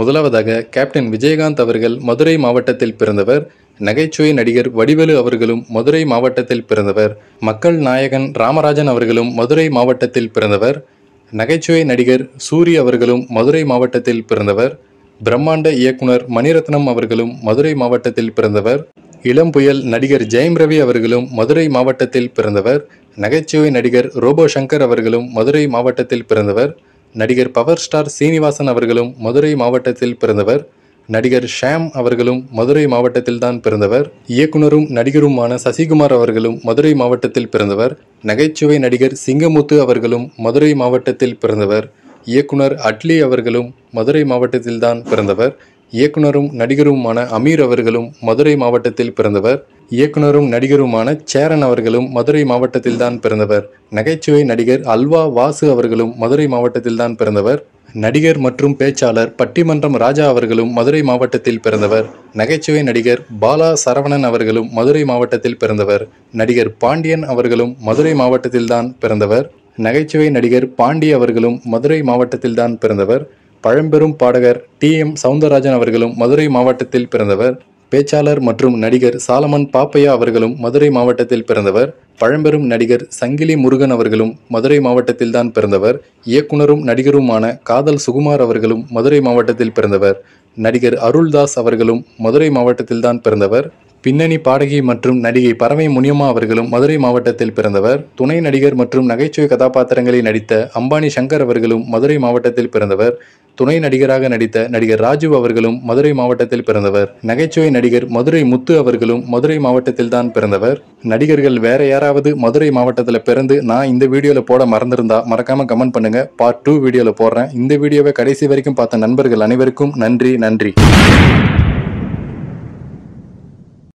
முதலாவதாக கேப்டன் விஜயகாந்த் அவர்கள் மதுரை மாவட்டத்தில் பிறந்தவர் நகைச்சுவை நடிகர் வடிவேலு அவர்களும் மதுரை மாவட்டத்தில் பிறந்தவர் மக்கள் நாயகன் ராமராஜன் அவர்களும் மதுரை மாவட்டத்தில் பிறந்தவர் நகைச்சுவை நடிகர் சூரி அவர்களும் மதுரை மாவட்டத்தில் பிறந்தவர் பிரம்மாண்ட இயக்குனர் மணிரத்னம் அவர்களும் மதுரை மாவட்டத்தில் பிறந்தவர் இளம் புயல் நடிகர் ஜெயம் ரவி அவர்களும் மதுரை மாவட்டத்தில் பிறந்தவர் நகைச்சுவை நடிகர் ரோபோ சங்கர் அவர்களும் மதுரை மாவட்டத்தில் பிறந்தவர் நடிகர் பவர் ஸ்டார் சீனிவாசன் அவர்களும் மதுரை மாவட்டத்தில் பிறந்தவர் நடிகர் ஷாம் அவர்களும் மதுரை மாவட்டத்தில் தான் பிறந்தவர் இயக்குனரும் நடிகருமான சசிகுமார் அவர்களும் மதுரை மாவட்டத்தில் பிறந்தவர் நகைச்சுவை நடிகர் சிங்கமுத்து அவர்களும் மதுரை மாவட்டத்தில் பிறந்தவர் இயக்குனர் அட்லி அவர்களும் மதுரை மாவட்டத்தில் தான் பிறந்தவர் இயக்குனரும் நடிகருமான அமீர் அவர்களும் மதுரை மாவட்டத்தில் பிறந்தவர் இயக்குனரும் நடிகருமான சேரன் அவர்களும் மதுரை மாவட்டத்தில்தான் பிறந்தவர் நகைச்சுவை நடிகர் அல்வா வாசு அவர்களும் மதுரை மாவட்டத்தில்தான் பிறந்தவர் நடிகர் மற்றும் பேச்சாளர் பட்டிமன்றம் ராஜா அவர்களும் மதுரை மாவட்டத்தில் பிறந்தவர் நகைச்சுவை நடிகர் பாலா சரவணன் அவர்களும் மதுரை மாவட்டத்தில் பிறந்தவர் நடிகர் பாண்டியன் அவர்களும் மதுரை மாவட்டத்தில்தான் பிறந்தவர் நகைச்சுவை நடிகர் பாண்டி அவர்களும் மதுரை மாவட்டத்தில்தான் பிறந்தவர் பழம்பெரும் பாடகர் டி எம் சவுந்தரராஜன் அவர்களும் மதுரை மாவட்டத்தில் பிறந்தவர் பேச்சாளர் மற்றும் நடிகர் சாலமன் பாப்பையா அவர்களும் மதுரை மாவட்டத்தில் பிறந்தவர் பழம்பெரும் நடிகர் சங்கிலி முருகன் அவர்களும் மதுரை மாவட்டத்தில்தான் பிறந்தவர் இயக்குனரும் நடிகருமான காதல் சுகுமார் அவர்களும் மதுரை மாவட்டத்தில் பிறந்தவர் நடிகர் அருள்தாஸ் அவர்களும் மதுரை மாவட்டத்தில்தான் பிறந்தவர் பின்னணி பாடகி மற்றும் நடிகை பரமை முனியம்மா அவர்களும் மதுரை மாவட்டத்தில் பிறந்தவர் துணை நடிகர் மற்றும் நகைச்சுவை கதாபாத்திரங்களில் நடித்த அம்பானி சங்கர் அவர்களும் மதுரை மாவட்டத்தில் பிறந்தவர் துணை நடிகராக நடித்த நடிகர் ராஜீவ் அவர்களும் மதுரை மாவட்டத்தில் பிறந்தவர் நகைச்சுவை நடிகர் மதுரை முத்து அவர்களும் மதுரை மாவட்டத்தில் தான் பிறந்தவர் நடிகர்கள் வேற யாராவது மதுரை மாவட்டத்தில் பிறந்து நான் இந்த வீடியோவில் போட மறந்திருந்தா மறக்காம கமெண்ட் பண்ணுங்க பார்ட் டூ வீடியோவில் போடுறேன் இந்த வீடியோவை கடைசி வரைக்கும் பார்த்த நண்பர்கள் அனைவருக்கும் நன்றி நன்றி